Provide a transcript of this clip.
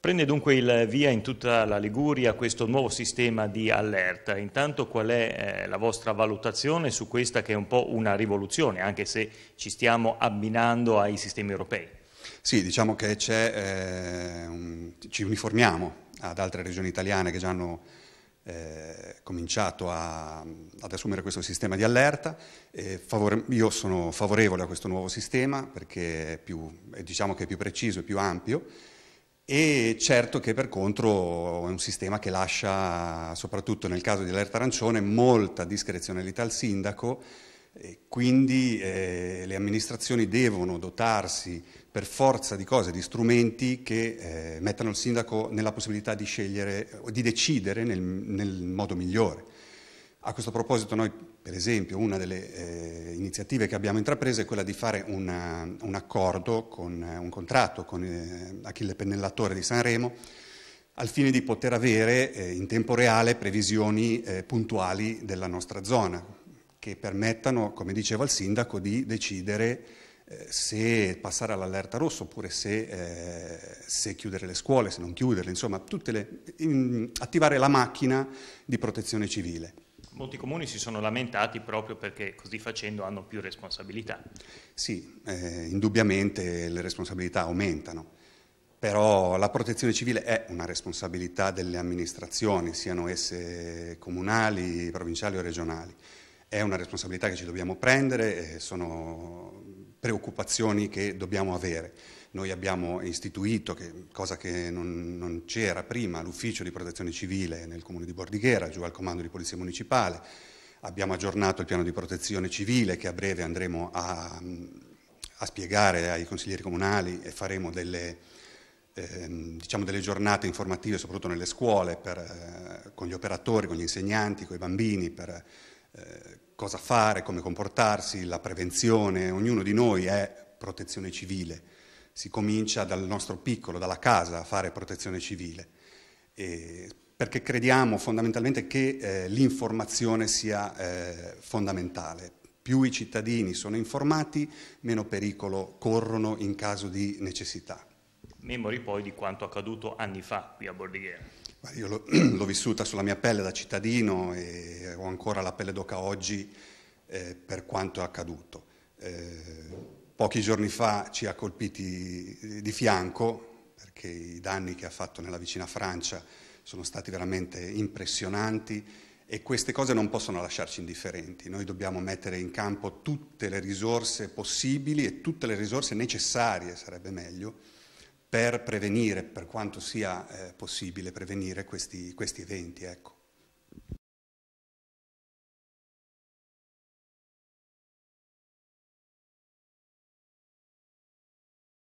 Prende dunque il via in tutta la Liguria questo nuovo sistema di allerta. Intanto qual è eh, la vostra valutazione su questa che è un po' una rivoluzione, anche se ci stiamo abbinando ai sistemi europei? Sì, diciamo che eh, un, ci uniformiamo ad altre regioni italiane che già hanno eh, cominciato a, ad assumere questo sistema di allerta. io sono favorevole a questo nuovo sistema perché è più, diciamo è più preciso e più ampio e certo che per contro è un sistema che lascia, soprattutto nel caso di allerta arancione, molta discrezionalità al sindaco, quindi eh, le amministrazioni devono dotarsi per forza di cose, di strumenti che eh, mettano il sindaco nella possibilità di scegliere di decidere nel, nel modo migliore. A questo proposito noi per esempio, una delle eh, iniziative che abbiamo intrapreso è quella di fare una, eh, un accordo, con, eh, un contratto con eh, Achille Pennellatore di Sanremo, al fine di poter avere eh, in tempo reale previsioni eh, puntuali della nostra zona, che permettano, come diceva il sindaco, di decidere se passare all'allerta rossa oppure se, se, chiudere le scuole, se non chiuderle, insomma, le, in, attivare la macchina di protezione civile molti comuni si sono lamentati proprio perché così facendo hanno più responsabilità. Sì, eh, indubbiamente le responsabilità aumentano, però la protezione civile è una responsabilità delle amministrazioni, siano esse comunali, provinciali o regionali. È una responsabilità che ci dobbiamo prendere, sono preoccupazioni che dobbiamo avere. Noi abbiamo istituito, che, cosa che non, non c'era prima, l'ufficio di protezione civile nel comune di Bordighera, giù al comando di polizia municipale, abbiamo aggiornato il piano di protezione civile che a breve andremo a, a spiegare ai consiglieri comunali e faremo delle, ehm, diciamo delle giornate informative soprattutto nelle scuole per, eh, con gli operatori, con gli insegnanti, con i bambini per eh, cosa fare, come comportarsi, la prevenzione, ognuno di noi è protezione civile si comincia dal nostro piccolo, dalla casa, a fare protezione civile, e perché crediamo fondamentalmente che eh, l'informazione sia eh, fondamentale. Più i cittadini sono informati, meno pericolo corrono in caso di necessità. Memori poi di quanto accaduto anni fa qui a Bordighera. Io l'ho vissuta sulla mia pelle da cittadino e ho ancora la pelle d'oca oggi eh, per quanto è accaduto. Eh, pochi giorni fa ci ha colpiti di fianco perché i danni che ha fatto nella vicina Francia sono stati veramente impressionanti e queste cose non possono lasciarci indifferenti. Noi dobbiamo mettere in campo tutte le risorse possibili e tutte le risorse necessarie, sarebbe meglio, per prevenire, per quanto sia eh, possibile, prevenire questi, questi eventi. Ecco.